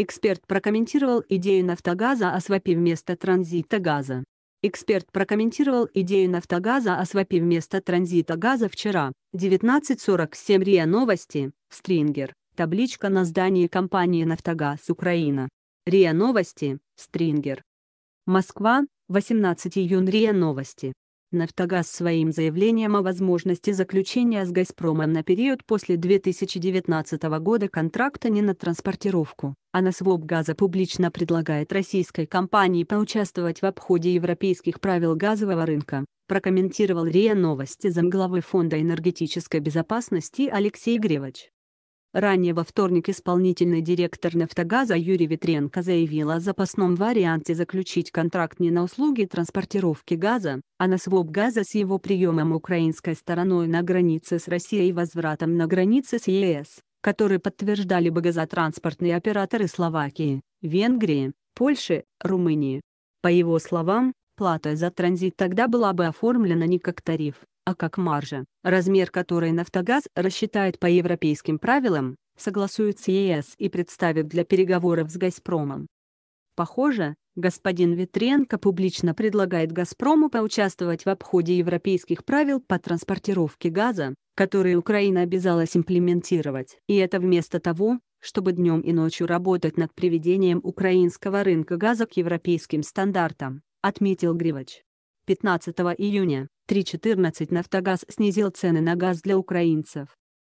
Эксперт прокомментировал идею «Нафтогаза» о свопе вместо транзита газа. Эксперт прокомментировал идею «Нафтогаза» о свопе вместо транзита газа вчера. 19.47 РИА Новости, Стрингер. Табличка на здании компании «Нафтогаз Украина». РИА Новости, Стрингер. Москва, 18 июня РИА Новости. Нафтогаз своим заявлением о возможности заключения с «Газпромом» на период после 2019 года контракта не на транспортировку, а на своп газа публично предлагает российской компании поучаствовать в обходе европейских правил газового рынка, прокомментировал РИА Новости замглавы Фонда энергетической безопасности Алексей Гревач. Ранее во вторник исполнительный директор «Нефтогаза» Юрий Витренко заявил о запасном варианте заключить контракт не на услуги транспортировки газа, а на своп газа с его приемом украинской стороной на границе с Россией и возвратом на границе с ЕС, который подтверждали бы газотранспортные операторы Словакии, Венгрии, Польши, Румынии. По его словам, плата за транзит тогда была бы оформлена не как тариф, а как маржа, размер которой «Нафтогаз» рассчитает по европейским правилам, согласует ЕС и представит для переговоров с «Газпромом». Похоже, господин Витренко публично предлагает «Газпрому» поучаствовать в обходе европейских правил по транспортировке газа, которые Украина обязалась имплементировать. И это вместо того, чтобы днем и ночью работать над приведением украинского рынка газа к европейским стандартам, отметил Гривач. 15 июня 3.14 «Нафтогаз» снизил цены на газ для украинцев.